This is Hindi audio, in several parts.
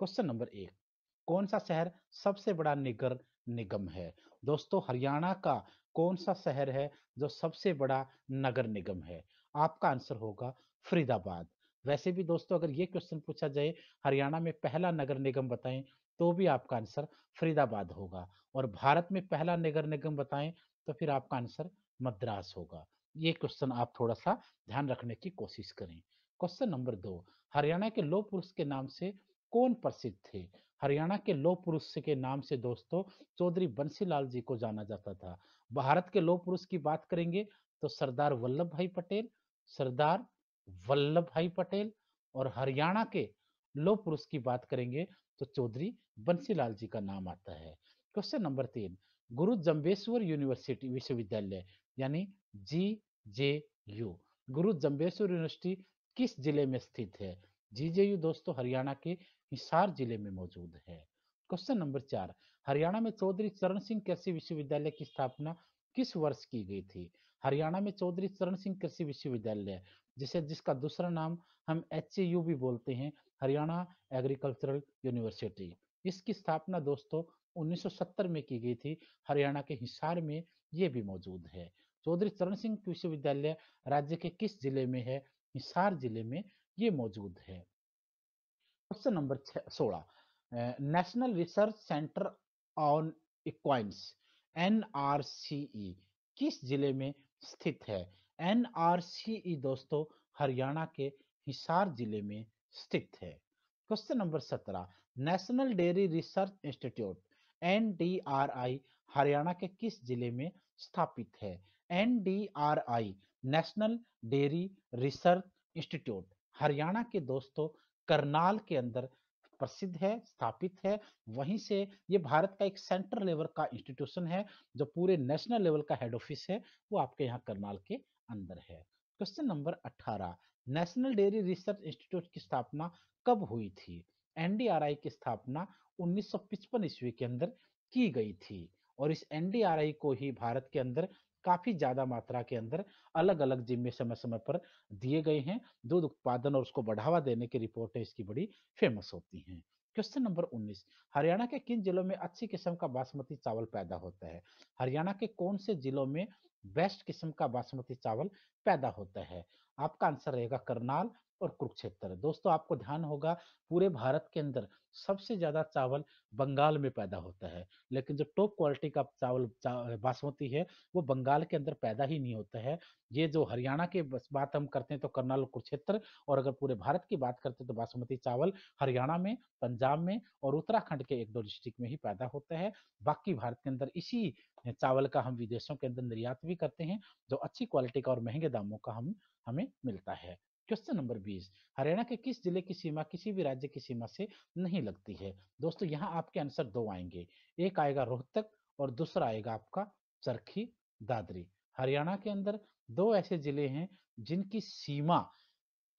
क्वेश्चन नंबर एक कौन सा शहर सबसे बड़ा निगर निगम है दोस्तों हरियाणा का कौन सा शहर है जो सबसे बड़ा नगर निगम है आपका आंसर होगा फरीदाबाद वैसे भी दोस्तों अगर ये क्वेश्चन पूछा जाए हरियाणा में पहला नगर निगम बताएं तो भी आपका आंसर फरीदाबाद होगा और भारत में पहला नगर निगम बताएं तो फिर आपका आंसर मद्रास होगा ये क्वेश्चन आप थोड़ा सा ध्यान रखने की कोशिश करें क्वेश्चन नंबर दो हरियाणा के लोह पुरुष के नाम से कौन प्रसिद्ध थे हरियाणा के लोह पुरुष के नाम से दोस्तों चौधरी बंसीलाल जी को जाना जाता था भारत के लोह पुरुष की बात करेंगे तो सरदार वल्लभ भाई पटेल सरदार वल्लभ भाई पटेल और हरियाणा के लोह पुरुष की बात करेंगे तो चौधरी बंसीलाल जी का नाम आता है क्वेश्चन नंबर तीन गुरु जम्बेश्वर यूनिवर्सिटी विश्वविद्यालय यानी जी जे यू गुरु जम्बेश्वर यूनिवर्सिटी किस जिले में स्थित है जीजेयू दोस्तों हरियाणा के हिसार जिले में मौजूद है क्वेश्चन नंबर चार हरियाणा में चौधरी चरण सिंह कृषि विश्वविद्यालय की स्थापना किस वर्ष की गई थी हरियाणा में चौधरी चरण सिंह कृषि विश्वविद्यालय जिसे जिसका दूसरा नाम हम एच भी बोलते हैं हरियाणा एग्रीकल्चरल यूनिवर्सिटी इसकी स्थापना दोस्तों 1970 में की गई थी हरियाणा के हिसार में ये भी मौजूद है चौधरी चरण सिंह विश्वविद्यालय राज्य के किस जिले में है हिसार जिले में ये मौजूद है क्वेश्चन नंबर सोलह national research centre on equines in किस जिले में स्थित है एन दोस्तों हरियाणा के हिसार जिले में स्थित है क्वेश्चन नंबर सत्रह national dairy research institute in Haryana के किस जिले में स्थापित है एन national dairy research institute Haryana के दोस्तों करनाल के अंदर प्रसिद्ध है स्थापित है वहीं से ये भारत का एक सेंट्रल लेवल का इंस्टीट्यूशन है जो पूरे नेशनल लेवल का हेड ऑफिस है वो आपके यहाँ करनाल के अंदर है question number 18 national dairy research institute की स्थापना कब हुई थी एनडीआरआई की स्थापना 1955 ईस्वी के अंदर की गई थी और इस एनडीआरआई को ही भारत के अंदर काफी ज्यादा मात्रा के अंदर अलग अलग जिम्मे समय समय पर दिए गए हैं दूध उत्पादन और उसको बढ़ावा देने की रिपोर्टें इसकी बड़ी फेमस होती हैं क्वेश्चन नंबर 19 हरियाणा के किन जिलों में अच्छी किस्म का बासमती चावल पैदा होता है हरियाणा के कौन से जिलों में बेस्ट किस्म का बासमती चावल पैदा होता है आपका आंसर रहेगा करनाल और कुरुक्षेत्र दोस्तों आपको ध्यान होगा पूरे भारत के अंदर सबसे ज्यादा चावल बंगाल में पैदा होता है लेकिन जो टॉप क्वालिटी का चावल बासमती है वो बंगाल के अंदर पैदा ही नहीं होता है ये जो हरियाणा की बात हम करते हैं तो करनाल कुरुक्षेत्र और अगर पूरे भारत की बात करते हैं तो बासमती चावल हरियाणा में पंजाब में और उत्तराखंड के एक दो डिस्ट्रिक्ट में ही पैदा होता है बाकी भारत के अंदर इसी चावल का हम विदेशों के अंदर निर्यात भी करते हैं जो अच्छी क्वालिटी का और महंगे दामों का हम हमें मिलता है क्वेश्चन नंबर बीस हरियाणा के किस जिले की सीमा किसी भी राज्य की सीमा से नहीं लगती है दोस्तों यहाँ आपके आंसर दो आएंगे एक आएगा रोहतक और दूसरा आएगा आपका चरखी दादरी हरियाणा के अंदर दो ऐसे जिले हैं जिनकी सीमा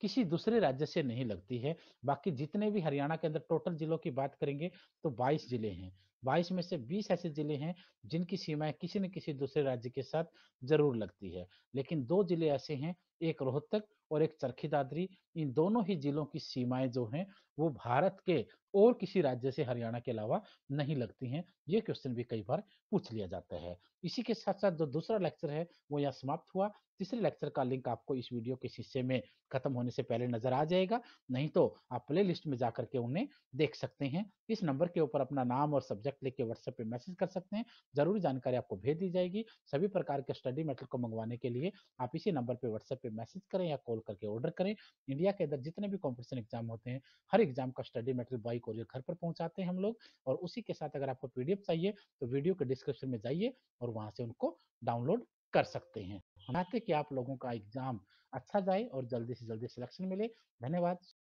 किसी दूसरे राज्य से नहीं लगती है बाकी जितने भी हरियाणा के अंदर टोटल जिलों की बात करेंगे तो 22 जिले हैं 22 में से 20 ऐसे जिले हैं जिनकी सीमाएं किसी न किसी दूसरे राज्य के साथ जरूर लगती है लेकिन दो जिले ऐसे हैं एक रोहतक और एक चरखी दादरी इन दोनों ही जिलों की सीमाएं जो हैं वो भारत के और किसी राज्य से हरियाणा के अलावा नहीं लगती हैं ये क्वेश्चन भी कई बार पूछ लिया जाता है इसी के साथ साथ जो दूसरा लेक्चर है वो यहाँ समाप्त हुआ तीसरे लेक्चर का लिंक आपको इस वीडियो के हिस्से में खत्म होने से पहले नजर आ जाएगा नहीं तो आप प्ले लिस्ट में जाकर के उन्हें देख सकते हैं इस नंबर के ऊपर अपना नाम और सब्जेक्ट लेके व्हाट्सएप पे मैसेज कर सकते हैं जरूरी जानकारी आपको भेज दी जाएगी सभी प्रकार के स्टडी मेटेरियल को मंगवाने के लिए आप इसी नंबर पर व्हाट्सएप पे मैसेज करें या कॉल कॉल करके ऑर्डर करें इंडिया के अंदर जितने भी कॉम्पिटिशन एग्जाम होते हैं हर एग्जाम का स्टडी मटेरियल बाई कोरियर घर पर पहुंचाते हैं हम लोग और उसी के साथ अगर आपको पीडीएफ चाहिए तो वीडियो के डिस्क्रिप्शन में जाइए और वहाँ से उनको डाउनलोड कर सकते हैं हम चाहते कि आप लोगों का एग्जाम अच्छा जाए और जल्दी से जल्दी सिलेक्शन मिले धन्यवाद